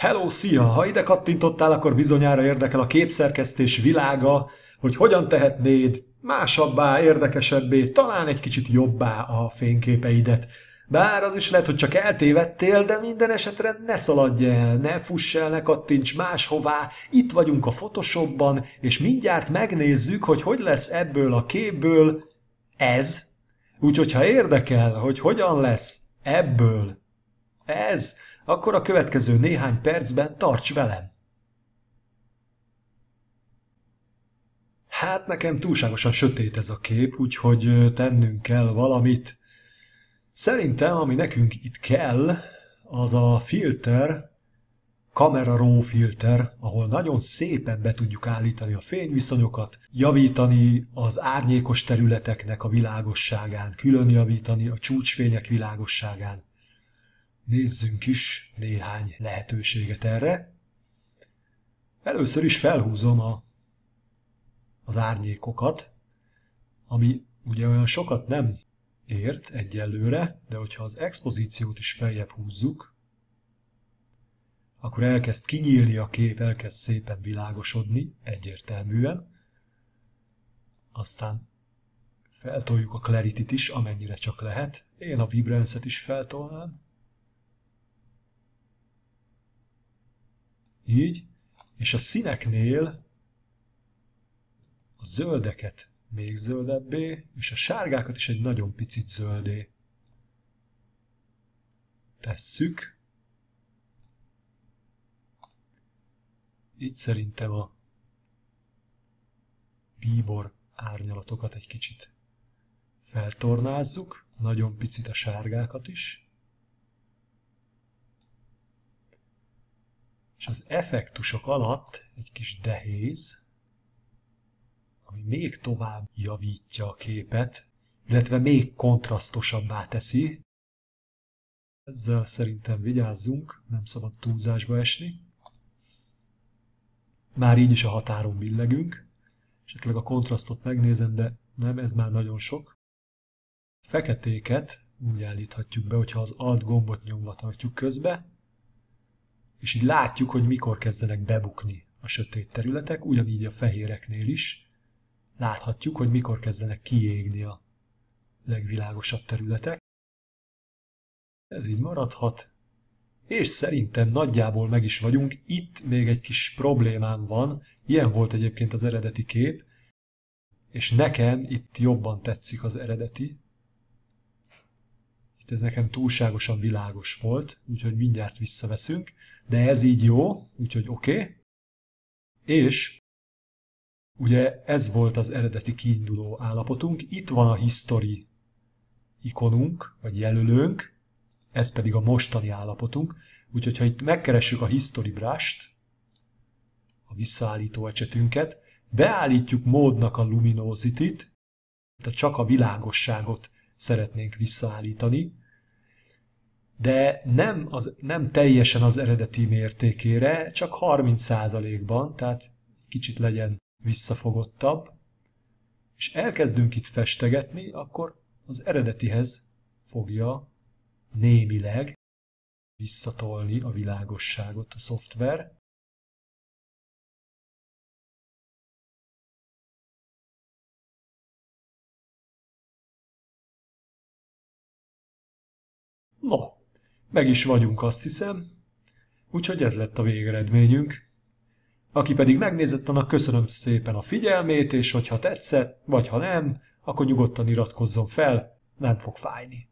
Hello, szia! Ha ide kattintottál, akkor bizonyára érdekel a képszerkesztés világa, hogy hogyan tehetnéd másabbá, érdekesebbé, talán egy kicsit jobbá a fényképeidet. Bár az is lehet, hogy csak eltévedtél, de minden esetre ne szaladj el, ne fuss el, ne kattints máshová, itt vagyunk a Photoshopban, és mindjárt megnézzük, hogy hogy lesz ebből a képből ez. Úgyhogy ha érdekel, hogy hogyan lesz ebből ez? Akkor a következő néhány percben tarts velem! Hát nekem túlságosan sötét ez a kép, úgyhogy tennünk kell valamit. Szerintem, ami nekünk itt kell, az a filter, kamera raw filter, ahol nagyon szépen be tudjuk állítani a fényviszonyokat, javítani az árnyékos területeknek a világosságán, külön javítani a csúcsfények világosságán nézzünk is néhány lehetőséget erre. Először is felhúzom a, az árnyékokat, ami ugye olyan sokat nem ért egyelőre, de hogyha az expozíciót is feljebb húzzuk, akkor elkezd kinyílni a kép, elkezd szépen világosodni egyértelműen. Aztán feltoljuk a clarity is, amennyire csak lehet. Én a vibrance is feltolnám. Így. És a színeknél a zöldeket még zöldebbé, és a sárgákat is egy nagyon picit zöldé tesszük. Így szerintem a bíbor árnyalatokat egy kicsit feltornázzuk, nagyon picit a sárgákat is. és az effektusok alatt egy kis dehéz, ami még tovább javítja a képet, illetve még kontrasztosabbá teszi. Ezzel szerintem vigyázzunk, nem szabad túlzásba esni. Már így is a határon billegünk. Esetleg a kontrasztot megnézem, de nem, ez már nagyon sok. Feketéket úgy állíthatjuk be, hogyha az Alt gombot nyomva tartjuk közbe, és így látjuk, hogy mikor kezdenek bebukni a sötét területek, ugyanígy a fehéreknél is láthatjuk, hogy mikor kezdenek kiégni a legvilágosabb területek. Ez így maradhat, és szerintem nagyjából meg is vagyunk. Itt még egy kis problémám van, ilyen volt egyébként az eredeti kép, és nekem itt jobban tetszik az eredeti, itt ez nekem túlságosan világos volt, úgyhogy mindjárt visszaveszünk, de ez így jó, úgyhogy oké. Okay. És ugye ez volt az eredeti kiinduló állapotunk, itt van a history ikonunk, vagy jelölőnk, ez pedig a mostani állapotunk, úgyhogy ha itt megkeressük a history brush a visszaállító ecsetünket, beállítjuk módnak a luminosity t tehát csak a világosságot szeretnénk visszaállítani, de nem, az, nem teljesen az eredeti mértékére, csak 30%-ban, tehát kicsit legyen visszafogottabb, és elkezdünk itt festegetni, akkor az eredetihez fogja némileg visszatolni a világosságot a szoftver, No, meg is vagyunk, azt hiszem. Úgyhogy ez lett a végeredményünk. Aki pedig megnézett, annak köszönöm szépen a figyelmét, és hogyha tetszett, vagy ha nem, akkor nyugodtan iratkozzon fel, nem fog fájni.